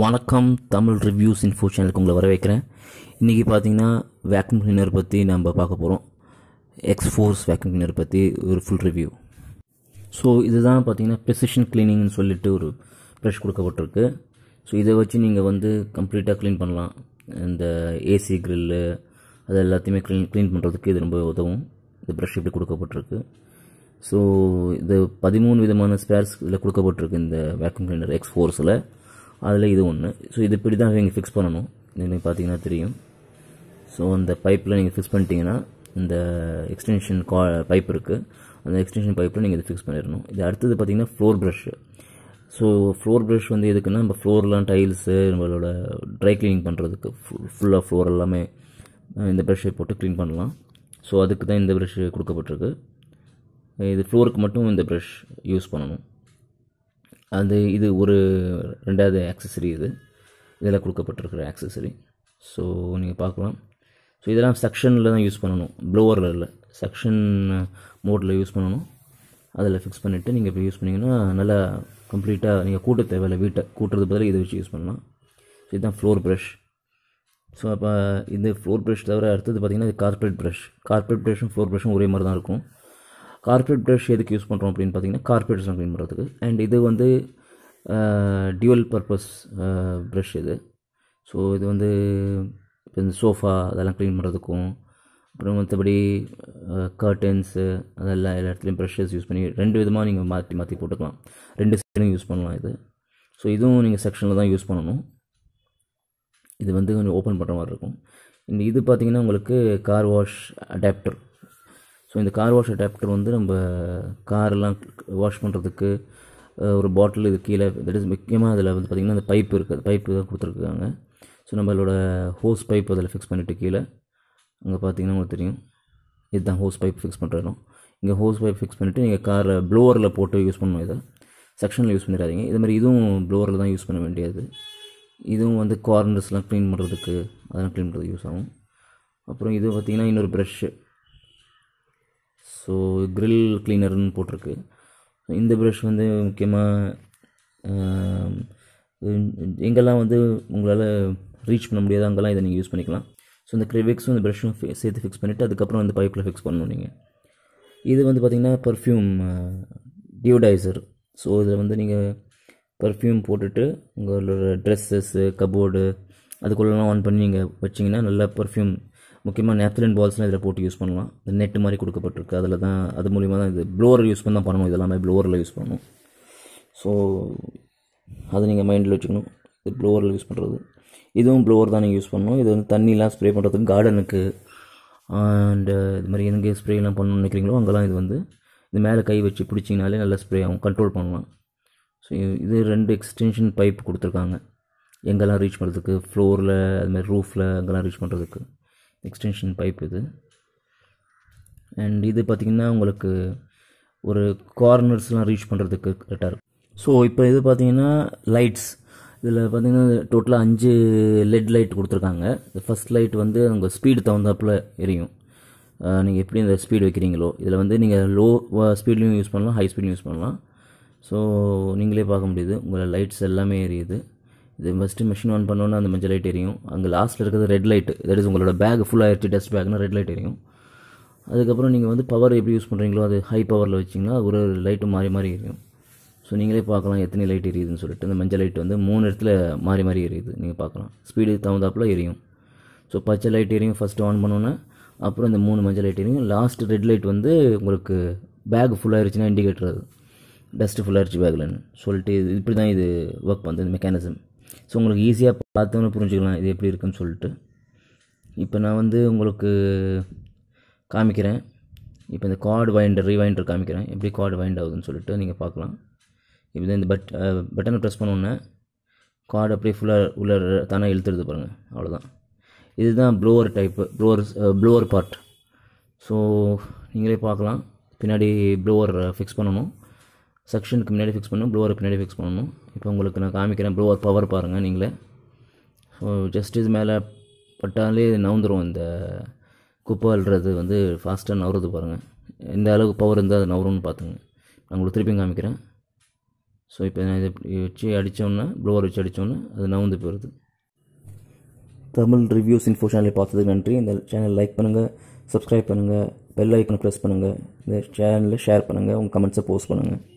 வணக்கம் Tamil reviews info சேனலுக்கு உங்களை வரவேற்கிறேன் இன்றைக்கி பார்த்தீங்கன்னா வேக்யூம் கிளீனர் பற்றி நம்ம பார்க்க போகிறோம் எக்ஸ் ஃபோர்ஸ் வேக்யூம் கிளீனர் பற்றி ஒரு ஃபுல் ரிவ்யூ ஸோ இதுதான் பார்த்தீங்கன்னா ப்ரெசிஷன் கிளீனிங்னு சொல்லிட்டு ஒரு ப்ரெஷ் கொடுக்கப்பட்டிருக்கு ஸோ இதை வச்சு நீங்கள் வந்து கம்ப்ளீட்டாக க்ளீன் பண்ணலாம் இந்த ஏசி க்ரில்லு அது எல்லாத்தையுமே க்ளீன் க்ளீன் பண்ணுறதுக்கு இது ரொம்ப உதவும் இந்த ப்ரெஷ் இப்படி கொடுக்கப்பட்டிருக்கு ஸோ இது பதிமூணு விதமான ஸ்பேர்ஸ் இதில் கொடுக்கப்பட்டிருக்கு இந்த வேக்யூம் கிளீனர் எக்ஸ் ஃபோர்ஸில் அதில் இது ஒன்று ஸோ இது இப்படி தான் நீங்கள் ஃபிக்ஸ் பண்ணணும் நீங்கள் பார்த்தீங்கன்னா தெரியும் ஸோ அந்த பைப்பில் நீங்கள் ஃபிக்ஸ் பண்ணிட்டீங்கன்னா இந்த எக்ஸ்டென்ஷன் கா பைப் இருக்குது அந்த எக்ஸ்டென்ஷன் பைப்பில் நீங்கள் இதை ஃபிக்ஸ் பண்ணிடணும் இது அடுத்தது பார்த்தீங்கன்னா floor brush so floor brush வந்து எதுக்குன்னா நம்ம ஃப்ளோர்லாம் டைல்ஸு நம்மளோட ட்ரை க்ளீனிங் பண்ணுறதுக்கு ஃபுல்லாக ஃப்ளோர் எல்லாமே இந்த ப்ரஷ்ஷை போட்டு க்ளீன் பண்ணலாம் ஸோ அதுக்கு தான் இந்த ப்ரஷ்ஷு கொடுக்கப்பட்டிருக்கு இது ஃப்ளோருக்கு மட்டும் இந்த ப்ரஷ் யூஸ் பண்ணணும் அது இது ஒரு ரெண்டாவது ஆக்சசரி இது இதில் கொடுக்கப்பட்டிருக்கிற ஆக்சசரி ஸோ நீங்கள் பார்க்கலாம் ஸோ இதெல்லாம் செக்ஷனில் தான் யூஸ் பண்ணணும் ப்ளோவரில் இல்லை செக்ஷன் மோட்டில் யூஸ் பண்ணணும் அதில் ஃபிக்ஸ் பண்ணிவிட்டு நீங்கள் இப்போ யூஸ் பண்ணிங்கன்னா நல்லா கம்ப்ளீட்டாக நீங்கள் கூட்ட தேவையில்ல வீட்டை கூட்டுறது பதிலாக இதை வச்சு யூஸ் பண்ணலாம் ஸோ இதுதான் ஃப்ளோர் ப்ரஷ் ஸோ அப்போ இந்த ஃப்ளோர் ப்ரஷ் தவிர அடுத்தது பார்த்திங்கன்னா இது கார்பரேட் ப்ரஷ் கார்பரேட் ப்ரஷும் ஃப்ளோர் ப்ரஷும் ஒரே மாதிரி தான் இருக்கும் கார்பரேட் ப்ரஷ் எதுக்கு யூஸ் பண்ணுறோம் அப்படின்னு பார்த்தீங்கன்னா கார்பரேட்ஸை க்ளீன் பண்ணுறதுக்கு அண்ட் இது வந்து டியூவல் பர்பஸ் ப்ரஷ் இது ஸோ இது வந்து இப்போ இந்த சோஃபா அதெல்லாம் க்ளீன் பண்ணுறதுக்கும் அப்புறம் மற்றபடி கர்டன்ஸு அதெல்லாம் எல்லா இடத்துலையும் ப்ரஷ்ஷஸ் யூஸ் பண்ணி ரெண்டு விதமாக நீங்கள் மாற்றி மாற்றி போட்டுக்கலாம் ரெண்டு செக்ஷனும் யூஸ் பண்ணலாம் இது ஸோ இதுவும் நீங்கள் செக்ஷனில் தான் யூஸ் பண்ணணும் இது வந்து கொஞ்சம் ஓப்பன் பண்ணுற மாதிரி இருக்கும் இந்த இது பார்த்திங்கன்னா உங்களுக்கு கார் வாஷ் அடாப்டர் ஸோ இந்த கார் வாஷ் அடாப்டர் வந்து நம்ம காரெலாம் வாஷ் பண்ணுறதுக்கு ஒரு பாட்டில் இது கீழே தட் இஸ் முக்கியமாக அதில் வந்து பார்த்திங்கன்னா அந்த பைப் இருக்குது பைப்பு தான் கொடுத்துருக்காங்க ஸோ நம்மளோட ஹோஸ் பைப் அதில் ஃபிக்ஸ் பண்ணிவிட்டு கீழே அங்கே பார்த்தீங்கன்னா உங்களுக்கு தெரியும் இதுதான் ஹோஸ் பைப் ஃபிக்ஸ் பண்ணுறோம் இங்கே ஹோஸ் பைப் ஃபிக்ஸ் பண்ணிவிட்டு நீங்கள் காரில் ப்ளோவரில் போட்டு யூஸ் பண்ணணும் இதை செக்ஷனில் யூஸ் பண்ணிடாதீங்க இது மாதிரி இதுவும் ப்ளோவரில் தான் யூஸ் பண்ண வேண்டியது இதுவும் வந்து கார்னர்ஸ்லாம் க்ளீன் பண்ணுறதுக்கு அதெல்லாம் க்ளீன் பண்ணுறதுக்கு யூஸ் ஆகும் அப்புறம் இது பார்த்திங்கன்னா இன்னொரு ப்ரெஷ்ஷு ஸோ க்ரில் க்ளீனர்னு போட்டிருக்கு இந்த ப்ரஷ் வந்து முக்கியமாக எங்கெல்லாம் வந்து உங்களால் ரீச் பண்ண முடியாது அங்கெல்லாம் இதை நீங்கள் யூஸ் பண்ணிக்கலாம் ஸோ இந்த க்ரெவிக்ஸும் இந்த ப்ரஷ்ஷும் சேர்த்து ஃபிக்ஸ் பண்ணிவிட்டு அதுக்கப்புறம் அந்த பைப்பில் ஃபிக்ஸ் பண்ணணும் நீங்கள் இது வந்து பார்த்திங்கன்னா பர்ஃப்யூம் டியூடைசர் ஸோ இதில் வந்து நீங்கள் பர்ஃப்யூம் போட்டுட்டு உங்களோட ட்ரெஸ்ஸஸ்ஸு கபோர்டு அதுக்குள்ளெல்லாம் ஆன் பண்ணி நீங்கள் வச்சிங்கன்னா நல்லா பர்ஃப்யூம் முக்கியமாக நேத்திரன் பால்ஸ்லாம் இதில் போட்டு யூஸ் பண்ணலாம் இந்த நெட்டு மாதிரி கொடுக்கப்பட்டிருக்கு அதில் தான் அது மூலிமா தான் இது ப்ளோவர் யூஸ் பண்ணி தான் பண்ணணும் இதெல்லாமே ப்ளோவரில் யூஸ் பண்ணணும் ஸோ அதை நீங்கள் மைண்டில் வச்சுக்கணும் இது ப்ளோவரில் யூஸ் பண்ணுறது இதுவும் ப்ளோவர் தான் நீங்கள் யூஸ் பண்ணணும் இது வந்து தண்ணியெலாம் ஸ்ப்ரே பண்ணுறதுக்கு கார்டனுக்கு அண்டு இது மாதிரி எங்கே ஸ்ப்ரேலாம் பண்ணணும்னு நினைக்கிறீங்களோ அங்கெல்லாம் இது வந்து இது மேலே கை வச்சு பிடிச்சிங்கனாலே நல்லா ஸ்ப்ரே ஆகும் கண்ட்ரோல் பண்ணலாம் ஸோ இது ரெண்டு எக்ஸ்டென்ஷன் பைப் கொடுத்துருக்காங்க எங்கெல்லாம் ரீச் பண்ணுறதுக்கு ஃப்ளோரில் அதுமாதிரி ரூஃபில் அங்கெல்லாம் ரீச் பண்ணுறதுக்கு எக்ஸ்டென்ஷன் பைப் இது அண்ட் இது பார்த்திங்கன்னா உங்களுக்கு ஒரு கார்னர்ஸ்லாம் ரீச் பண்ணுறதுக்கு கரெக்டாக இருக்கும் ஸோ இப்போ இது பார்த்திங்கன்னா லைட்ஸ் இதில் பார்த்திங்கன்னா டோட்டலாக அஞ்சு லெட் லைட் கொடுத்துருக்காங்க இந்த ஃபஸ்ட் லைட் வந்து உங்கள் ஸ்பீடு தகுந்தாப்பில் எரியும் நீங்கள் எப்படி இந்த ஸ்பீடு வைக்கிறீங்களோ இதில் வந்து நீங்கள் லோ ஸ்பீட்லேயும் யூஸ் பண்ணலாம் ஹை ஸ்பீட்லையும் யூஸ் பண்ணலாம் ஸோ நீங்களே பார்க்க முடியுது உங்களை லைட்ஸ் எல்லாமே எரியுது இது ஃபஸ்ட்டு மிஷின் ஆன் பண்ணோன்னா அந்த மஞ்சள் லைட் எரியும் அங்கே லாஸ்ட்டில் இருக்கிறது ரெட் லைட்டு தட் இஸ் உங்களோட பேக் ஃபுல் ஆயிடுச்சு டஸ்ட் பேக்னால் ரெட் லைட் எரியும் அதுக்கப்புறம் நீங்கள் வந்து பவர் எப்படி யூஸ் பண்ணுறீங்களோ அது ஹை பவரில் வச்சிங்கன்னா ஒரு லைட்டு மாறி மாறி எரியும் ஸோ நீங்களே பார்க்கலாம் எத்தனை லைட் எரியுதுன்னு சொல்லிட்டு அந்த மஞ்சள் லைட் வந்து மூணு இடத்துல மாறி மாறி எரியுது நீங்கள் பார்க்கலாம் ஸ்பீடு தகுந்தாப்பில் எரியும் ஸோ பச்சை லைட் எரியும் ஃபஸ்ட்டு ஆன் பண்ணோன்னே அப்புறம் இந்த மூணு மஞ்சள் லைட் எரியும் லாஸ்ட் ரெட் லைட் வந்து உங்களுக்கு பேக் ஆயிடுச்சுன்னா இண்டிகேட்டர் அது டஸ்ட்டு ஃபுல்லாகிருச்சு பேக்லன்னு சொல்லிட்டு இது இப்படி தான் இது ஒர்க் பண்ணுது இந்த மெக்கானிசம் ஸோ உங்களுக்கு ஈஸியாக பார்த்தோன்னு புரிஞ்சுக்கலாம் இது எப்படி இருக்குன்னு சொல்லிட்டு இப்போ நான் வந்து உங்களுக்கு காமிக்கிறேன் இப்போ இந்த கார்டு வைண்டர் ரீவைண்டர் காமிக்கிறேன் எப்படி கார்டு வைண்ட் ஆகுதுன்னு சொல்லிட்டு நீங்கள் பார்க்கலாம் இப்போ இந்த பட் பட்டனை ப்ரெஸ் பண்ணோன்னே கார்டு அப்படியே ஃபுல்லாக உள்ள தானாக இழுத்துடுது பாருங்கள் அவ்வளோதான் இதுதான் blower type blower blower part so நீங்களே பார்க்கலாம் பின்னாடி ப்ளோவர் ஃபிக்ஸ் பண்ணணும் செக்ஷனுக்கு முன்னாடி ஃபிக்ஸ் பண்ணணும் ப்ளோவரை பின்னாடி ஃபிக்ஸ் பண்ணணும் இப்போ உங்களுக்கு நான் காமிக்கிறேன் ப்ளோவர் பவர் பாருங்கள் நீங்களே ஸோ ஜஸ்ட் இது மேலே பட்டாலே நவுந்துடும் இந்த குப்பை அல்றது வந்து ஃபாஸ்ட்டாக நவுறது பாருங்கள் எந்த அளவுக்கு பவர் இருந்தால் அது நவுறோன்னு பார்த்துங்க நான் உங்களுக்கு திருப்பியும் காமிக்கிறேன் ஸோ இப்போ நான் இதை வச்சு அடித்தோன்னே ப்ளோவர் வச்சு அடித்தோன்னே அது நவுந்து போயிடுது தமிழ் ரிவ்யூஸ் இன்ஃபோ சேனலை பார்த்ததுக்கு நன்றி இந்த சேனல் லைக் பண்ணுங்கள் சப்ஸ்கிரைப் பண்ணுங்கள் பெல் ஐக்கனை ப்ரெஸ் பண்ணுங்கள் இந்த சேனலில் ஷேர் பண்ணுங்கள் உங்கள் கமெண்ட்ஸை போஸ்ட் பண்ணுங்கள்